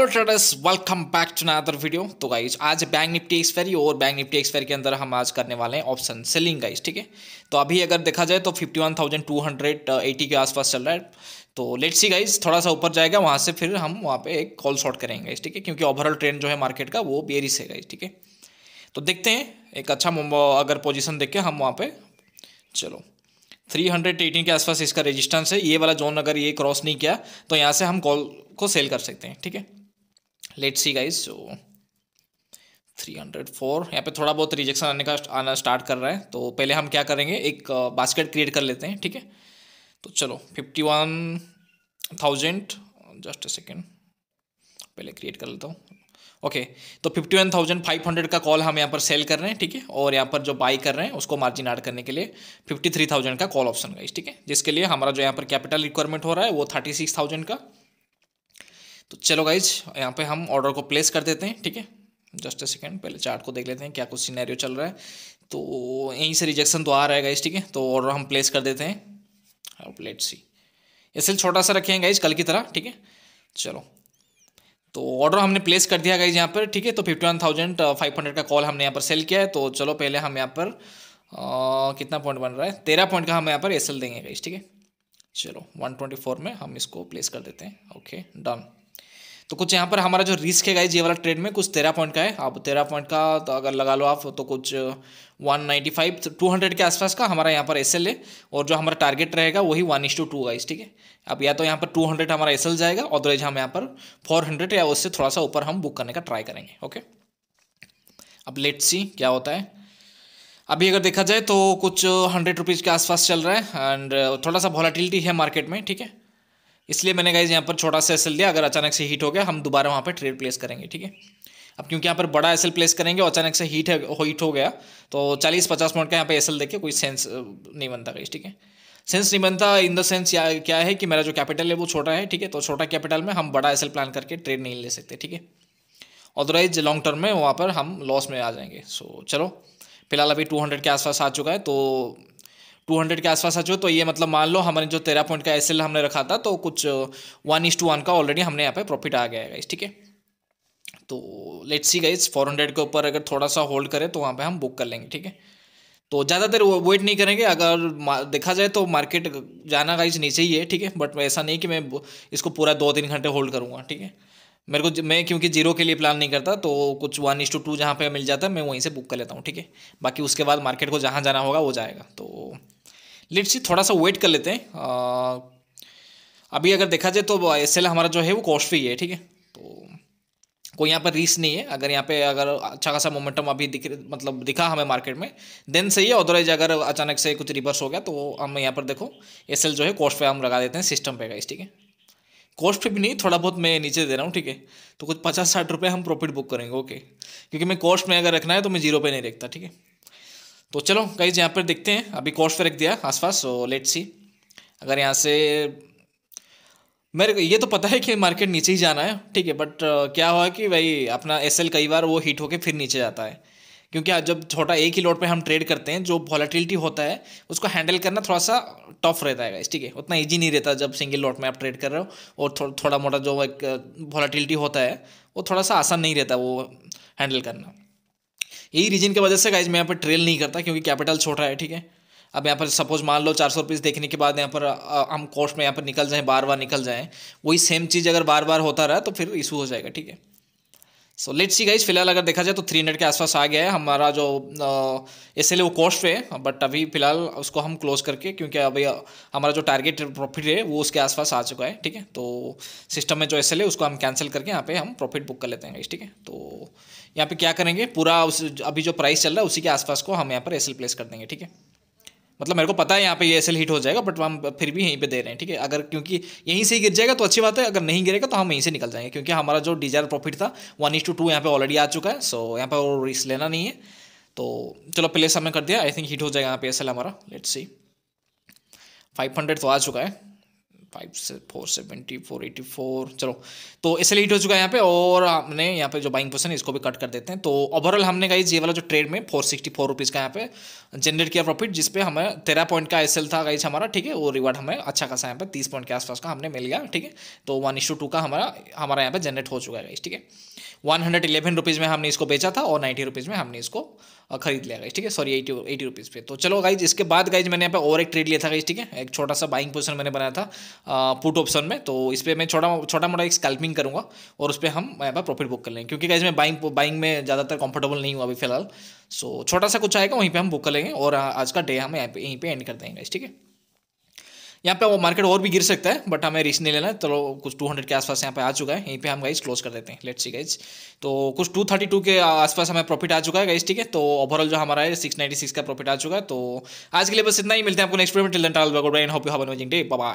hello traders welcome back to other video तो guys आज bank nifty expiry और bank Nifty expiry के अंदर हम आज करने वाले हैं ऑप्शन सेलिंग गाइज ठीक है तो अभी अगर देखा जाए तो 51,280 के आसपास चल रहा है तो लेट सी गाइज थोड़ा सा ऊपर जाएगा वहाँ से फिर हम वहाँ पे एक कॉल शॉर्ट करेंगे ठीक है क्योंकि ओवरऑल ट्रेंड जो है मार्केट का वो बेरिस है गाइज ठीक है तो देखते हैं एक अच्छा अगर पोजिशन देख के हम वहाँ पर चलो थ्री हंड्रेड एटीन के आसपास इसका रेजिस्टेंस है ये वाला जोन अगर ये क्रॉस नहीं किया तो यहाँ से हम कॉल को सेल कर सकते हैं ठीक है let see guys so three hundred four यहाँ पे थोड़ा बहुत रिजेक्शन आने का आना स्टार्ट कर रहा है तो पहले हम क्या करेंगे एक बास्केट uh, क्रिएट कर लेते हैं ठीक है तो चलो fifty one thousand just a second पहले क्रिएट कर लेता हूँ ओके okay, तो fifty one thousand five hundred का कॉल हम यहाँ पर सेल कर रहे हैं ठीक है और यहाँ पर जो बाई कर रहे हैं उसको मार्जिन ऐड करने के लिए फिफ्टी थ्री थाउजेंड का कॉल ऑप्शन गाइस ठीक है जिसके लिए हमारा जो यहाँ पर कैपिटल रिक्वायरमेंट हो रहा है वो थर्टी सिक्स थाउजेंड का तो चलो गाइज यहाँ पे हम ऑर्डर को प्लेस कर देते हैं ठीक है जस्ट अ सेकेंड पहले चार्ट को देख लेते हैं क्या कुछ सीनैरियो चल रहा है तो यहीं से रिजेक्शन तो आ रहा है गाइज ठीक है तो ऑर्डर हम प्लेस कर देते हैं अब लेट सी एस छोटा सा रखे हैं गाइज कल की तरह ठीक है चलो तो ऑर्डर हमने प्लेस कर दिया गाइज यहाँ पर ठीक है तो fifty one thousand five hundred का कॉल हमने यहाँ पर सेल किया है तो चलो पहले हम यहाँ पर आ, कितना पॉइंट बन रहा है तेरह पॉइंट का हम यहाँ पर एस देंगे गाइज ठीक है चलो वन ट्वेंटी फोर में हम इसको प्लेस कर देते हैं ओके डन तो कुछ यहाँ पर हमारा जो रिस्क है गाइज ये वाला ट्रेड में कुछ तेरह पॉइंट का है आप तेरह पॉइंट का तो अगर लगा लो आप तो कुछ one ninety five two hundred के आसपास का हमारा यहाँ पर एस एल है और जो हमारा टारगेट रहेगा वही one is to two guys ठीक है अब या तो यहाँ पर टू हंड्रेड हमारा एस एल जाएगा अदरवाइज हम यहाँ पर फोर हंड्रेड या उससे थोड़ा सा ऊपर हम बुक करने का ट्राई करेंगे ओके अब लेट्स सी क्या होता है अभी अगर देखा जाए तो कुछ हंड्रेड uh, रुपीज़ के आसपास चल रहा है एंड uh, थोड़ा सा वॉलाटिलिटी है मार्केट में ठीक है इसलिए मैंने गाइज यहाँ पर छोटा सा एसल दिया अगर अचानक से हीट हो गया हम दोबारा वहाँ पर ट्रेड प्लेस करेंगे ठीक है अब क्योंकि यहाँ पर बड़ा एसल प्लेस करेंगे और अचानक से हीट हीट हो गया तो चालीस पचास मिनट का यहाँ पर एसल देख के कोई सेंस नहीं बनता गाइज ठीक है सेंस नहीं बनता इन द सेंस क्या है कि मेरा जो कैपिटल है वो छोटा है ठीक है तो छोटा कैपिटल में हम बड़ा एसल प्लान करके ट्रेड नहीं ले सकते ठीक है अदरवाइज लॉन्ग टर्म में वहाँ पर हम लॉस में आ जाएंगे सो चलो फिलहाल अभी हंड्रेड के आसपास आ चुका है तो टू हंड्रेड के आसपास आ चुके तो ये मतलब मान लो हमारे जो तेरह पॉइंट का एस हमने रखा था तो कुछ वन इज टू वन का ऑलरेडी हमने यहाँ पे प्रॉफिट आ गया है ठीक है तो let's see guys four hundred के ऊपर अगर थोड़ा सा होल्ड करें तो वहाँ पे हम बुक कर लेंगे ठीक है तो ज़्यादा देर वेट नहीं करेंगे अगर देखा जाए तो मार्केट जाना गाइज नीचे ही है ठीक है बट ऐसा नहीं कि मैं इसको पूरा दो तीन घंटे होल्ड करूँगा ठीक है मेरे को मैं क्योंकि जीरो के लिए प्लान नहीं करता तो कुछ वन इज टू टू जहाँ पर मिल जाता है मैं वहीं से बुक कर लेता हूँ ठीक है बाकी उसके बाद मार्केट को जहाँ जाना होगा वो जाएगा तो लेट्स सी थोड़ा सा वेट कर लेते हैं आ, अभी अगर देखा जाए तो एस हमारा जो है वो कॉस्ट फ्री है ठीक है तो कोई यहाँ पर रिस्क नहीं है अगर यहाँ पे अगर अच्छा खासा मोमेंटम अभी दिख मतलब दिखा हमें मार्केट में देन सही है अदरवाइज अगर अचानक से कुछ रिवर्स हो गया तो हम यहाँ पर देखो एस जो है कॉस्ट पे हम लगा देते हैं सिस्टम पे गाइस ठीक है कॉस्ट पे भी नहीं थोड़ा बहुत मैं नीचे दे रहा हूँ ठीक है तो कुछ पचास साठ रुपये हम प्रॉफिट बुक करेंगे ओके क्योंकि मैं कॉस्ट में अगर रखना है तो मैं जीरो पे नहीं रखता ठीक है तो चलो गाइज यहाँ पर देखते हैं अभी कोर्स पर रख दिया आसपास सो लेट सी अगर यहाँ से मेरे को ये तो पता है कि मार्केट नीचे ही जाना है ठीक है बट uh, क्या हुआ कि भाई अपना एस कई बार वो हीट होके फिर नीचे जाता है क्योंकि जब छोटा एक ही लोड पे हम ट्रेड करते हैं जो वॉलेटिलिटी होता है उसको हैंडल करना थोड़ा सा टफ रहता है ठीक है उतना इजी नहीं रहता जब सिंगल लोड में आप ट्रेड कर रहे हो और थो, थोड़ा मोटा जो एक वॉलेटिलिटी uh, होता है वो थोड़ा सा आसान नहीं रहता वो हैंडल करना यही रीजन की वजह से गाइज मैं यहाँ पर ट्रेल नहीं करता क्योंकि कैपिटल छोटा है ठीक है अब यहाँ पर सपोज मान लो चार सौ रुपीज़ देखने के बाद यहाँ पर हम कॉस्ट में यहाँ पर निकल जाएँ बार बार निकल जाएँ वही सेम चीज़ अगर बार बार होता रहा तो फिर इशू हो जाएगा ठीक है सो लेट्स सी गाइज फिलहाल अगर देखा जाए तो थ्री हंड्रेड के आसपास आ गया है हमारा जो एस एल वो कॉस्ट पे है बट अभी फिलहाल उसको हम क्लोज करके क्योंकि अभी हमारा जो टारगेट प्रॉफिट है वो उसके आसपास आ चुका है ठीक है तो सिस्टम में जो एस एल है उसको हम कैंसिल करके यहाँ पे हम प्रॉफिट बुक कर लेते हैं ठीक है तो यहाँ पे क्या करेंगे पूरा उस अभी जो प्राइस चल रहा है उसी के आसपास को हम यहाँ पर एस एल प्लेस कर देंगे ठीक है मतलब मेरे को पता है यहाँ पे ये एस हिट हो जाएगा बट हम फिर भी यहीं पे दे रहे हैं ठीक है अगर क्योंकि यहीं से ही गिर जाएगा तो अच्छी बात है अगर नहीं गिरेगा तो हम यहीं से निकल जाएंगे क्योंकि हमारा जो डिजायर प्रॉफिट था वन इज टू टू यहाँ पे ऑलरेडी आ चुका है सो यहाँ पर और रिस्क लेना नहीं है तो चलो प्लेस हमने कर दिया आई थिंक हिट हो जाएगा यहाँ पे एस हमारा लेट्स सी फाइव हंड्रेड तो आ चुका है फाइव से four seventy four eighty four चलो तो इसे हिट हो चुका है यहाँ पे और हमने यहाँ पे जो बाइंग है इसको भी कट कर देते हैं तो ओवरऑल हमने कहा ये वाला जो ट्रेड में फोर सिक्सटी फोर रुपीज़ का यहाँ पे जनरेट किया प्रॉफिट जिसपे हमें तेरह पॉइंट का एस था गाइज हमारा ठीक है वो रिवार्ड हमें अच्छा खासा यहाँ पे तीस पॉइंट के आसपास का हमने मिल गया ठीक है तो वन इशू टू का हमारा हमारा यहाँ पे जनरेट हो चुका है गाइज ठीक है वन हंड्रेड इलेवन रुपीज़ में हमने इसको बेचा था और नाइन्टी रुपीज़ में हमने इसको खरीद लिया गाइज ठीक है सॉरी एटी एटी रुपीज़ पे तो चलो गाइज इसके बाद गाइज मैंने यहाँ पे और एक ट्रेड लिया था गाइज ठीक है एक छोटा सा बाइंग पोजिशन मैंने बनाया था पुट ऑप्शन में तो इस पर मैं छोटा छोटा मोटा एक स्कैल्पिंग करूँगा और उस पर हम यहाँ पर प्रॉफिट बुक कर लेंगे क्योंकि गाइज मैं बाइंग बाइंग में ज़्यादातर कंफर्टेबल नहीं हुआ अभी फिलहाल सो so, छोटा सा कुछ आएगा वहीं पर हम बुक कर लेंगे और आज का डे हम यहाँ पे यहीं पर एंड कर देंगे ठीक है यहाँ पे वो मार्केट और भी गिर सकता है बट हमें रिस्क नहीं लेना है तो कुछ 200 के आसपास यहाँ पे आ चुका है यहीं पे हम गाइज क्लोज कर देते हैं लेट्स सी गाइज तो कुछ 232 के आसपास हमें प्रॉफिट आ चुका है गाइज ठीक है तो ओवरऑल जो हमारा है 696 का प्रॉफिट आ चुका है तो आज के लिए बस इतना ही मिलते हैं आपको next payment till hope you have day bye